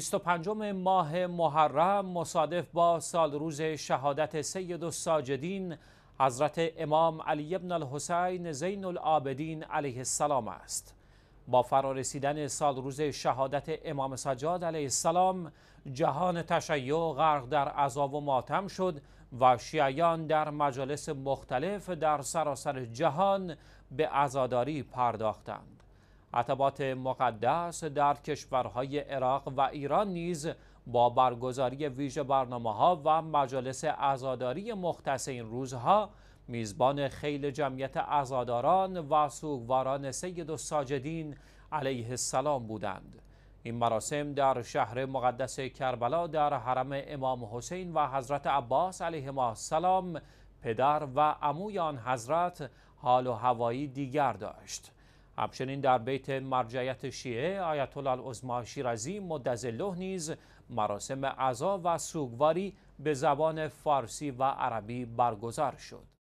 25 ماه محرم مصادف با سال روز شهادت سید الساجدین حضرت امام علی ابن الحسین زین العابدین علیه السلام است با فرارسیدن سال روز شهادت امام سجاد علیه السلام جهان تشیع غرق در عذاب و ماتم شد و شیعیان در مجالس مختلف در سراسر جهان به عزاداری پرداختند عتبات مقدس در کشورهای عراق و ایران نیز با برگزاری ویژه برنامه ها و مجالس ازاداری مختص این روزها میزبان خیل جمعیت ازاداران و سوگواران سید و ساجدین علیه السلام بودند این مراسم در شهر مقدس کربلا در حرم امام حسین و حضرت عباس علیه السلام پدر و عموی آن حضرت حال و هوایی دیگر داشت همچنین در بیت مرجعیت شیعه آیت الله العظما شیرازی مدظله نیز مراسم عزا و سوگواری به زبان فارسی و عربی برگزار شد